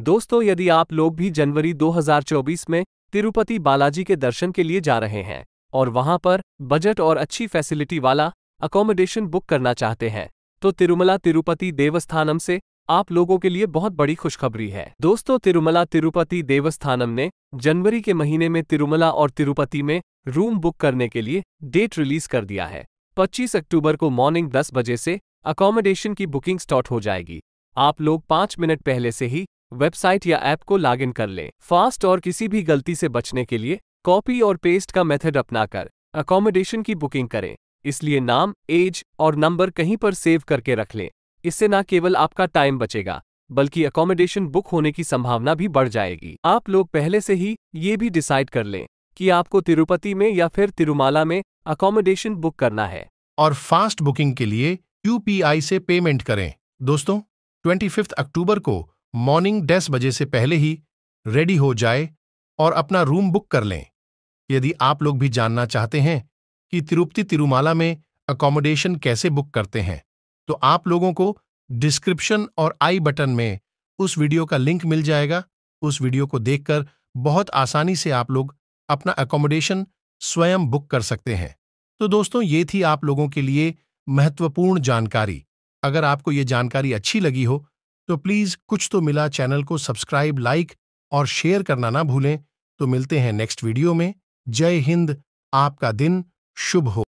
दोस्तों यदि आप लोग भी जनवरी 2024 में तिरुपति बालाजी के दर्शन के लिए जा रहे हैं और वहां पर बजट और अच्छी फैसिलिटी वाला अकोमोडेशन बुक करना चाहते हैं तो तिरुमला तिरुपति देवस्थानम से आप लोगों के लिए बहुत बड़ी खुशखबरी है दोस्तों तिरुमला तिरुपति देवस्थानम ने जनवरी के महीने में तिरुमला और तिरुपति में रूम बुक करने के लिए डेट रिलीज कर दिया है 25 अक्टूबर को मॉर्निंग 10 बजे से अकोमोडेशन की बुकिंग स्टार्ट हो जाएगी आप लोग पाँच मिनट पहले से ही वेबसाइट या ऐप को लॉगिन कर लें फास्ट और किसी भी गलती से बचने के लिए कॉपी और पेस्ट का मेथड अपनाकर अकोमोडेशन की बुकिंग करें इसलिए नाम एज और नंबर कहीं पर सेव करके रख लें इससे न केवल आपका टाइम बचेगा बल्कि अकोमोडेशन बुक होने की संभावना भी बढ़ जाएगी आप लोग पहले से ही ये भी डिसाइड कर लें कि आपको तिरुपति में या फिर तिरुमाला में अकोमोडेशन बुक करना है और फास्ट बुकिंग के लिए यूपीआई से पेमेंट करें दोस्तों ट्वेंटी अक्टूबर को मॉर्निंग दस बजे से पहले ही रेडी हो जाए और अपना रूम बुक कर लें यदि आप लोग भी जानना चाहते हैं कि तिरुपति तिरुमाला में अकोमोडेशन कैसे बुक करते हैं तो आप लोगों को डिस्क्रिप्शन और आई बटन में उस वीडियो का लिंक मिल जाएगा उस वीडियो को देखकर बहुत आसानी से आप लोग अपना अकोमोडेशन स्वयं बुक कर सकते हैं तो दोस्तों ये थी आप लोगों के लिए महत्वपूर्ण जानकारी अगर आपको ये जानकारी अच्छी लगी हो तो प्लीज कुछ तो मिला चैनल को सब्सक्राइब लाइक और शेयर करना ना भूलें तो मिलते हैं नेक्स्ट वीडियो में जय हिंद आपका दिन शुभ हो